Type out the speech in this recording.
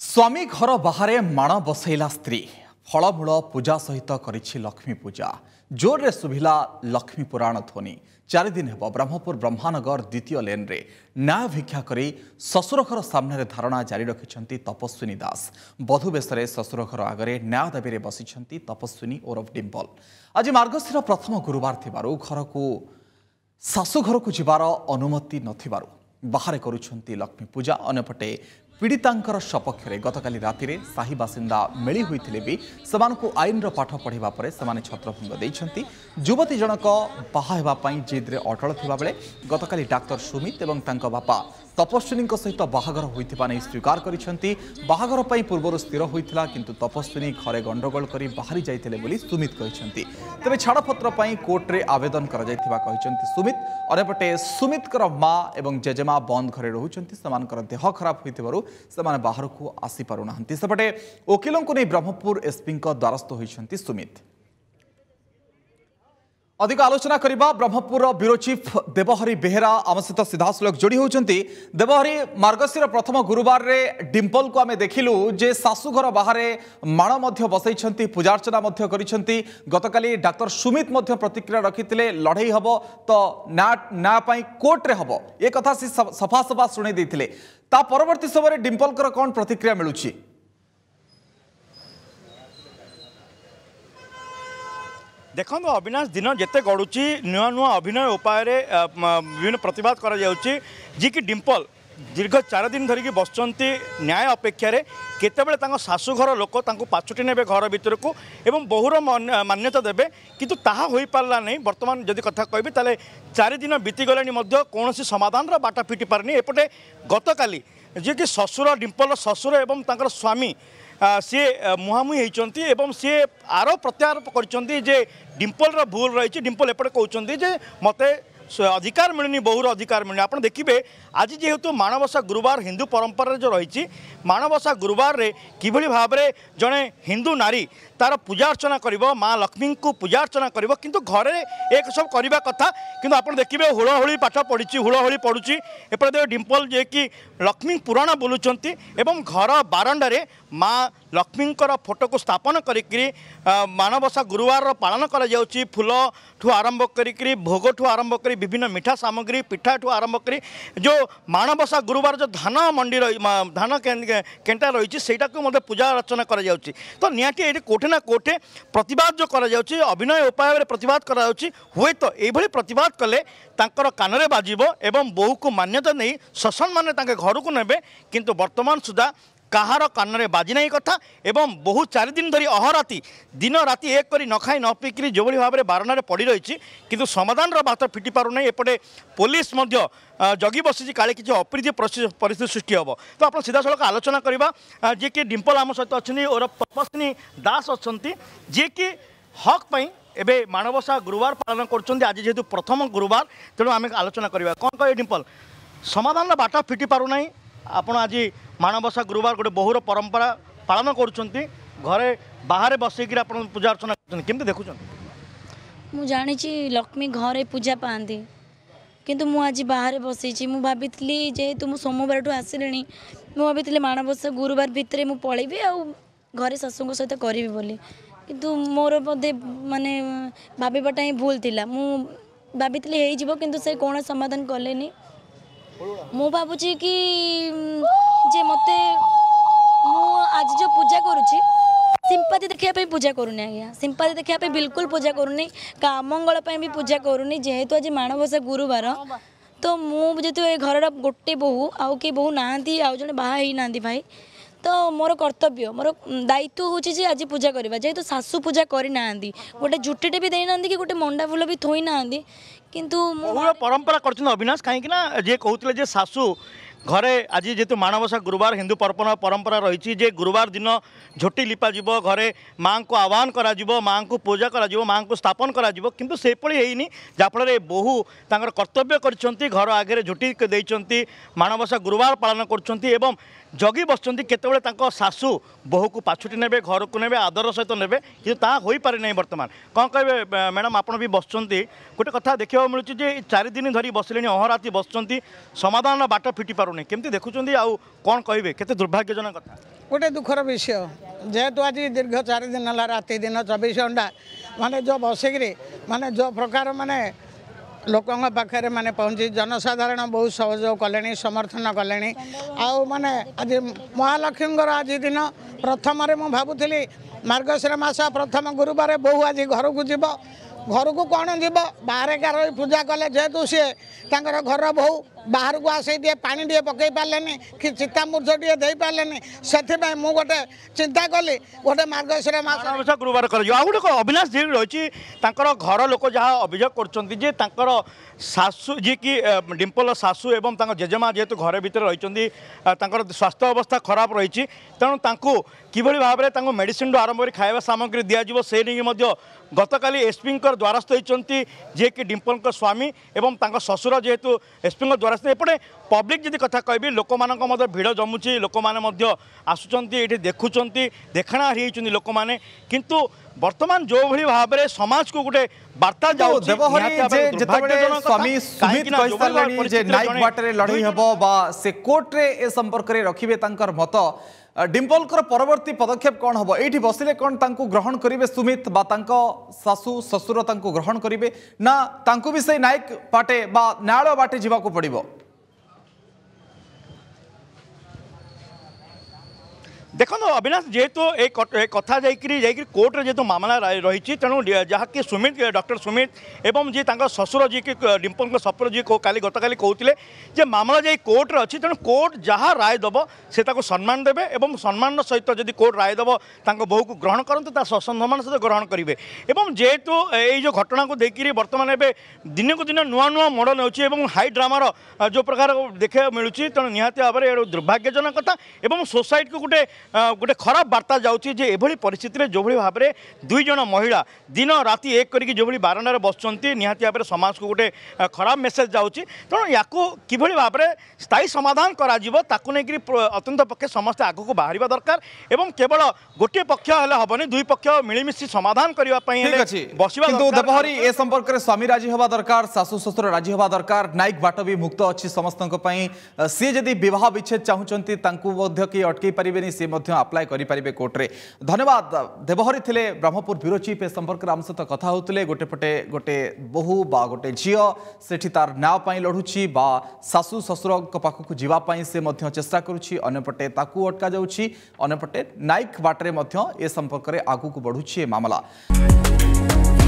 ସ୍ୱାମୀ ଘର ବାହାରେ ମାଣ ବସେଇଲା ସ୍ତ୍ରୀ ଫଳମୂଳ ପୂଜା ସହିତ କରିଛି ଲକ୍ଷ୍ମୀ ପୂଜା ଜୋରରେ ଶୁଭିଲା ଲକ୍ଷ୍ମୀ ପୁରାଣ ଧ୍ୱନି ଚାରିଦିନ ହେବ ବ୍ରହ୍ମପୁର ବ୍ରହ୍ମାନଗର ଦ୍ୱିତୀୟ ଲେନ୍ରେ ନ୍ୟାୟ ଭିକ୍ଷା କରି ଶ୍ୱଶୁର ଘର ସାମ୍ନାରେ ଧାରଣା ଜାରି ରଖିଛନ୍ତି ତପସ୍ୱିନୀ ଦାସ ବଧୁ ବେଶରେ ଶ୍ୱଶୁର ଘର ଆଗରେ ନ୍ୟାୟ ଦାବିରେ ବସିଛନ୍ତି ତପସ୍ୱିନୀ ଓରଫ ଡିମ୍ବଲ ଆଜି ମାର୍ଗଶିର ପ୍ରଥମ ଗୁରୁବାର ଥିବାରୁ ଘରକୁ ଶାଶୁଘରକୁ ଯିବାର ଅନୁମତି ନଥିବାରୁ ବାହାରେ କରୁଛନ୍ତି ଲକ୍ଷ୍ମୀ ପୂଜା ଅନ୍ୟପଟେ ପୀଡ଼ିତାଙ୍କର ସପକ୍ଷରେ ଗତକାଲି ରାତିରେ ସାହି ବାସିନ୍ଦା ମିଳି ହୋଇଥିଲେ ବି ସେମାନଙ୍କୁ ଆଇନର ପାଠ ପଢ଼ିବା ପରେ ସେମାନେ ଛତ୍ରଭଙ୍ଗ ଦେଇଛନ୍ତି ଯୁବତୀ ଜଣକ ବାହା ହେବା ପାଇଁ ଜିଦ୍ରେ ଅଟଳ ଥିବାବେଳେ ଗତକାଲି ଡାକ୍ତର ସୁମିତ ଏବଂ ତାଙ୍କ ବାପା ତପସ୍ୱିନୀଙ୍କ ସହିତ ବାହାଘର ହୋଇଥିବା ନେଇ ସ୍ୱୀକାର କରିଛନ୍ତି ବାହାଘର ପାଇଁ ପୂର୍ବରୁ ସ୍ଥିର ହୋଇଥିଲା କିନ୍ତୁ ତପସ୍ୱିନୀ ଘରେ ଗଣ୍ଡଗୋଳ କରି ବାହାରି ଯାଇଥିଲେ ବୋଲି ସୁମିତ କହିଛନ୍ତି ତେବେ ଛାଡ଼ପତ୍ର ପାଇଁ କୋର୍ଟରେ ଆବେଦନ କରାଯାଇଥିବା କହିଛନ୍ତି ସୁମିତ ଅନ୍ୟପଟେ ସୁମିତଙ୍କର ମା ଏବଂ ଜେଜେମା ବନ୍ଦ ଘରେ ରହୁଛନ୍ତି ସେମାନଙ୍କର ଦେହ ଖରାପ ହୋଇଥିବାରୁ ସେମାନେ ବାହାରକୁ ଆସିପାରୁନାହାନ୍ତି ସେପଟେ ଓକିଲଙ୍କୁ ନେଇ ବ୍ରହ୍ମପୁର ଏସ୍ପିଙ୍କ ଦ୍ୱାରସ୍ଥ ହୋଇଛନ୍ତି ସୁମିତ ଅଧିକ ଆଲୋଚନା କରିବା ବ୍ରହ୍ମପୁରର ବ୍ୟୁରୋ ଚିଫ୍ ଦେବହରି ବେହେରା ଆମ ସହିତ ସିଧାସଳଖ ଯୋଡ଼ି ହେଉଛନ୍ତି ଦେବହରି ମାର୍ଗଶୀର ପ୍ରଥମ ଗୁରୁବାରରେ ଡିମ୍ପଲକୁ ଆମେ ଦେଖିଲୁ ଯେ ଶାଶୁଘର ବାହାରେ ମାଣ ମଧ୍ୟ ବସାଇଛନ୍ତି ପୂଜାର୍ଚ୍ଚନା ମଧ୍ୟ କରିଛନ୍ତି ଗତକାଲି ଡାକ୍ତର ସୁମିତ ମଧ୍ୟ ପ୍ରତିକ୍ରିୟା ରଖିଥିଲେ ଲଢ଼େଇ ହେବ ତ ନ୍ୟାୟ ପାଇଁ କୋର୍ଟରେ ହେବ ଏ କଥା ସେ ସଫାସଫା ଶୁଣେଇ ଦେଇଥିଲେ ତା ପରବର୍ତ୍ତୀ ସମୟରେ ଡିମ୍ପଲଙ୍କର କ'ଣ ପ୍ରତିକ୍ରିୟା ମିଳୁଛି ଦେଖନ୍ତୁ ଅବିନାଶ ଦିନ ଯେତେ ଗଢ଼ୁଛି ନୂଆ ନୂଆ ଅଭିନୟ ଉପାୟରେ ବିଭିନ୍ନ ପ୍ରତିବାଦ କରାଯାଉଛି ଯିଏକି ଡିମ୍ପଲ দীর্ঘ চারদিন ধরিকি বসছেন ন্যায় অপেক্ষার কেতবে তাঁর শাশুঘর লোক তাঁর পাছুটি নেবে ঘর ভিতরক এবং বহুর মান্যতা দেবে কিন্তু তাহা হয়ে পারা না বর্তমান যদি কথা কবি তাহলে চারিদিন বিতিগলে কৌশি সমাধানর বাটা ফিটি পারে এপটে গতকাল যে কি শ্বশুর ডিম্পল শ্বশুর এবং তাঁর স্বামী সি মুহামুহি হয়েছেন এবং সি আরো প্রত্যারোপ করছেন যে ডিম্পলর ভুল রয়েছে ডিম্পল এপটে কৌন যে মতো ଅଧିକାର ମିଳୁନି ବହୁର ଅଧିକାର ମିଳୁନି ଆପଣ ଦେଖିବେ ଆଜି ଯେହେତୁ ମାଣବସା ଗୁରୁବାର ହିନ୍ଦୁ ପରମ୍ପରାରେ ଯେଉଁ ରହିଛି ମାଣବସା ଗୁରୁବାରରେ କିଭଳି ଭାବରେ ଜଣେ ହିନ୍ଦୁ ନାରୀ ତାର ପୂଜା ଅର୍ଚ୍ଚନା କରିବ ମା ଲକ୍ଷ୍ମୀଙ୍କୁ ପୂଜା ଅର୍ଚ୍ଚନା କରିବ କିନ୍ତୁ ଘରେ ଏସବୁ କରିବା କଥା କିନ୍ତୁ ଆପଣ ଦେଖିବେ ହୁଳହୁଳି ପାଠ ପଢ଼ିଛି ହୁଳହୁଳି ପଢ଼ୁଛି ଏପଟେ ଡିମ୍ପଲ୍ ଯିଏକି ଲକ୍ଷ୍ମୀ ପୁରାଣ ବୋଲୁଛନ୍ତି ଏବଂ ଘର ବାରଣ୍ଡାରେ মা লক্ষ্মীঙ্কর ফটোকু স্থাপন করি মানবসা গুরুবার পালন করা যাচ্ছে ফুল ঠু আরম্ভ করি ভোগ ঠু আরম্ভ করি বিভিন্ন মিঠা সামগ্রী পিঠা ঠু আরম্ভ করি যে মানবসা গুরুবার যে ধান মন্ডি ধান কেন্টা রয়েছে সেইটাকে মধ্যে পূজা অর্চনা করা যাচ্ছে তো নিহতি এটি কোটে না কোটে প্রতবাদ যে করা যাচ্ছে অভিনয় উপায়ে প্রতবাদ করা যাচ্ছে হুয়েত এইভাবে প্রতবাদ কলে তাঁর কানরে বাজিব এবং বউকু মান্যতা নেই সসম্মানে তাঁকে ঘরকু নেবে কিন্তু বর্তমান সুদ্ধা কাহার কানরে বাজি না কথা এবং বহু চারিদিন ধর অহরাতি দিন রাতে এক করে নখাই নপিকি যেভাবে ভাবে বারণার পড়ি রয়েছে কিন্তু সমাধানর বাত ফিটি পু না এপটে পুলিশ জগি বসিছে কালে কিছু অপ্রীতি পরিস্থিতি সৃষ্টি হব তো আপনার সিধাসলখ আলোচনা করা যে কি ডিম্পল আম সহ অনেক ওর তপস্বিনী দাস অনেক যে কি হক পাই এবে মাণবসা গুরুবার পালন করছেন আজ যেহেতু প্রথম গুরুবার তেমন আমি আলোচনা করা কম কে ডিম্পল সমাধানর বাট ফিটি পু না আপনার আজ ମାଣବସା ଗୁରୁବାର ଗୋଟେ ବହୁର ପରମ୍ପରା ପାଳନ କରୁଛନ୍ତି ଘରେ ବାହାରେ ବସିକି ଆପଣ ପୂଜା ଅର୍ଚ୍ଚନା କରୁଛନ୍ତି କେମିତି ଦେଖୁଛନ୍ତି ମୁଁ ଜାଣିଛି ଲକ୍ଷ୍ମୀ ଘରେ ପୂଜା ପାଆନ୍ତି କିନ୍ତୁ ମୁଁ ଆଜି ବାହାରେ ବସିଛି ମୁଁ ଭାବିଥିଲି ଯେହେତୁ ମୁଁ ସୋମବାରଠୁ ଆସିଲିଣି ମୁଁ ଭାବିଥିଲି ମାଣବସା ଗୁରୁବାର ଭିତରେ ମୁଁ ପଳେଇବି ଆଉ ଘରେ ଶାଶୁଙ୍କ ସହିତ କରିବି ବୋଲି କିନ୍ତୁ ମୋର ବୋଧେ ମାନେ ଭାବିବାଟା ହିଁ ଭୁଲ ଥିଲା ମୁଁ ଭାବିଥିଲି ହେଇଯିବ କିନ୍ତୁ ସେ କୌଣସି ସମାଧାନ କଲେନି ମୁଁ ଭାବୁଛି କି ଯେ ମୋତେ ମୁଁ ଆଜି ଯେଉଁ ପୂଜା କରୁଛି ସିମ୍ପାତି ଦେଖିବା ପାଇଁ ପୂଜା କରୁନି ଆଜ୍ଞା ସିମ୍ପାତି ଦେଖିବା ପାଇଁ ବିଲକୁଲ ପୂଜା କରୁନି କାମଙ୍ଗଳ ପାଇଁ ବି ପୂଜା କରୁନି ଯେହେତୁ ଆଜି ମାଣବସା ଗୁରୁବାର ତ ମୁଁ ଯେହେତୁ ଏ ଘରର ଗୋଟେ ବୋହୁ ଆଉ କେହି ବୋହୁ ନାହାନ୍ତି ଆଉ ଜଣେ ବାହା ହେଇନାହାନ୍ତି ଭାଇ ତ ମୋର କର୍ତ୍ତବ୍ୟ ମୋର ଦାୟିତ୍ୱ ହେଉଛି ଯେ ଆଜି ପୂଜା କରିବା ଯେହେତୁ ଶାଶୁ ପୂଜା କରିନାହାନ୍ତି ଗୋଟେ ଝୁଟିଟେ ବି ଦେଇନାହାନ୍ତି କି ଗୋଟେ ମଣ୍ଡା ଫୁଲ ବି ଥୋଇନାହାନ୍ତି কিন্তু বহু পরম্পরা করছেন অবিনাশ কাହିଁকি না যে কହୁଥିଲେ যে ଶାଶୁ ঘরে আজ যেহেতু মাণবসা গুরুবার হিন্দু পর্বণ পরম্পরা রয়েছে যে গুরুবার দিন ঝোটি লিপা যাব ঘরে মাঙ্কু আহ্বান করা মাঙ্কু পূজা করা মাঙ্কু স্থাপন করা কিন্তু সেপরি হয়নি যাফলে বহু তাঁর কর্তব্য করছেন ঘর আগে ঝোটি দিয়েছেন মাণবসা গুরুবার পালন করছেন এবং জগি বসছেন কেতবে তাঁর শাশু বহুকু পাছুটি নেবে ঘরকু নেবে আদর সহিত নেবে কিন্তু তা হয়ে না বর্তমান কম কে ম্যাডাম আপনার বি বসছেন গোটে কথা দেখা মিলুছে যে চারিদিন ধর বসলে অহরাতি বসছেন সমাধান বাট ফিটি পার ପାରୁନି କେମିତି ଦେଖୁଛନ୍ତି ଆଉ କ'ଣ କହିବେ କେତେ ଦୁର୍ଭାଗ୍ୟଜନକ କଥା ଗୋଟେ ଦୁଃଖର ବିଷୟ ଯେହେତୁ ଆଜି ଦୀର୍ଘ ଚାରି ଦିନ ହେଲା ରାତି ଦିନ ଚବିଶ ଘଣ୍ଟା ମାନେ ଯେଉଁ ବସିକିରି ମାନେ ଯେଉଁ ପ୍ରକାର ମାନେ ଲୋକଙ୍କ ପାଖରେ ମାନେ ପହଞ୍ଚି ଜନସାଧାରଣ ବହୁତ ସହଯୋଗ କଲେଣି ସମର୍ଥନ କଲେଣି ଆଉ ମାନେ ଆଜି ମହାଲକ୍ଷ୍ମୀଙ୍କର ଆଜି ଦିନ ପ୍ରଥମରେ ମୁଁ ଭାବୁଥିଲି ମାର୍ଗଶିର ମାସ ପ୍ରଥମ ଗୁରୁବାର ବୋହୁ ଆଜି ଘରକୁ ଯିବ ଘରକୁ କ'ଣ ଯିବ ବାହାରେ କାର ପୂଜା କଲେ ଯେହେତୁ ସିଏ ତାଙ୍କର ଘର ବୋହୁ ବାହାରକୁ ଆସି ଟିକେ ପାଣି ଟିକେ ପକାଇ ପାରିଲେନି କି ଚିତାମୂର୍ଜ ଟିକେ ଦେଇପାରିଲେନି ସେଥିପାଇଁ ମୁଁ ଗୋଟେ ଚିନ୍ତା କଲି ଗୋଟେ ମାର୍ଗଶିର ମାସ ଗୁରୁବାର କରାଯିବ ଆଉ ଗୋଟେ ଅବିନାଶ ଯିଏ ରହିଛି ତାଙ୍କର ଘର ଲୋକ ଯାହା ଅଭିଯୋଗ କରୁଛନ୍ତି ଯେ ତାଙ୍କର ଶାଶୁ ଯିଏକି ଡିମ୍ପଲ ଶାଶୁ ଏବଂ ତାଙ୍କ ଜେଜେମା ଯେହେତୁ ଘର ଭିତରେ ରହିଛନ୍ତି ତାଙ୍କର ସ୍ୱାସ୍ଥ୍ୟ ଅବସ୍ଥା ଖରାପ ରହିଛି ତେଣୁ ତାଙ୍କୁ କିଭଳି ଭାବରେ ତାଙ୍କୁ ମେଡ଼ିସିନରୁ ଆରମ୍ଭ କରି ଖାଇବା ସାମଗ୍ରୀ ଦିଆଯିବ ସେ ନେଇକି ମଧ୍ୟ ଗତକାଲି ଏସ୍ପିଙ୍କର ଦ୍ୱାରସ୍ଥ ହୋଇଛନ୍ତି ଯିଏକି ଡିମ୍ପଲଙ୍କ ସ୍ୱାମୀ ଏବଂ ତାଙ୍କ ଶ୍ୱଶୁର ଯେହେତୁ ଏସ୍ପିଙ୍କ ଦ୍ୱାରା করাছে এপটে পব্লিক যদি কথা কবি লোক মধ্যে ভিড় জমুছে লোক মধ্যে আসুচার এটি দেখুম দেখাণা হয়েছেন লোক মানে কিন্তু বর্তমান যেভাবে ভাবে সমাজ কু গোটে বার্তা যাওয়া স্বামী সুমিত লড়াই হব বা সে কোর্টরে এ সম্পর্কে রখিবে তাঁর মত ଡିମ୍ପଲଙ୍କର ପରବର୍ତ୍ତୀ ପଦକ୍ଷେପ କ'ଣ ହେବ ଏଇଠି ବସିଲେ କ'ଣ ତାଙ୍କୁ ଗ୍ରହଣ କରିବେ ସୁମିତ ବା ତାଙ୍କ ଶାଶୁ ଶ୍ୱଶୁର ତାଙ୍କୁ ଗ୍ରହଣ କରିବେ ନା ତାଙ୍କୁ ବି ସେଇ ନାୟକ ବାଟେ ବା ନ୍ୟାୟାଳୟ ବାଟେ ଯିବାକୁ ପଡ଼ିବ দেখুন অবিନାশ যেহেতু এই কথা যাই যাই কোর্টরে যেহেতু মামলা রয়েছে তেমন যাকে সুমিত ডক্টর সুমিত এবং যে তাঁর শ্বশুর যে ডিম্পল সপুর যে কালি গতকাল কৌলে যে মামলা যাই কোর্টরে অছি তেমন কোর্ট যা রায় দেব সে তাকে সম্মান দেবে এবং সম্মানর সহিত যদি কোর্ট রায় দেব তাঁর বউকে গ্রহণ করতে তা সম্মান সহ গ্রহণ করবে এবং যেহেতু এই যে ঘটনাকে দেখি বর্তমানে এবে দিনকু দিন নূয়া নূয়া মোড় নেছে এবং হাই ড্রামার যে প্রকার দেখা মিলুছি তেমন নিহতি ভাবে দুর্ভাগ্যজনক কথা এবং সোসাইটিকে গোটে ଗୋଟେ ଖରାପ ବାର୍ତ୍ତା ଯାଉଛି ଯେ ଏଭଳି ପରିସ୍ଥିତିରେ ଯେଉଁଭଳି ଭାବରେ ଦୁଇ ଜଣ ମହିଳା ଦିନ ରାତି ଏକ କରିକି ଯେଉଁଭଳି ବାରଣ୍ଡାରେ ବସୁଛନ୍ତି ନିହାତି ଭାବରେ ସମାଜକୁ ଗୋଟେ ଖରାପ ମେସେଜ୍ ଯାଉଛି ତେଣୁ ୟାକୁ କିଭଳି ଭାବରେ ସ୍ଥାୟୀ ସମାଧାନ କରାଯିବ ତାକୁ ନେଇକରି ଅତ୍ୟନ୍ତ ପକ୍ଷେ ସମସ୍ତେ ଆଗକୁ ବାହାରିବା ଦରକାର ଏବଂ କେବଳ ଗୋଟିଏ ପକ୍ଷ ହେଲେ ହେବନି ଦୁଇ ପକ୍ଷ ମିଳିମିଶି ସମାଧାନ କରିବା ପାଇଁ ବସିବା କିନ୍ତୁ ଦେବହରି ଏ ସମ୍ପର୍କରେ ସ୍ୱାମୀ ରାଜି ହେବା ଦରକାର ଶାଶୁ ଶ୍ୱଶୁର ରାଜି ହେବା ଦରକାର ନାୟକ ବାଟ ବି ମୁକ୍ତ ଅଛି ସମସ୍ତଙ୍କ ପାଇଁ ସିଏ ଯଦି ବିବାହ ବିଚ୍ଛେଦ ଚାହୁଁଛନ୍ତି ତାଙ୍କୁ ମଧ୍ୟ କେହି ଅଟକେଇ ପାରିବେନି ସିଏ ମଧ୍ୟ आप्लाय गरिपारे कोर्टे धन्यवाद देवहरी थिले ब्रह्मपुर ब्यूरो चीफ ए संपर्क आम सहित कथा होते गोटेपटे गोटे बहु बा गोटे झील से तार न्याय लड़ुची बा शाशु शशुर पाखक जावाई से चेषा करुपटे अटका जापटे नाइक बाटे ए संपर्क आगक बढ़ुची मामला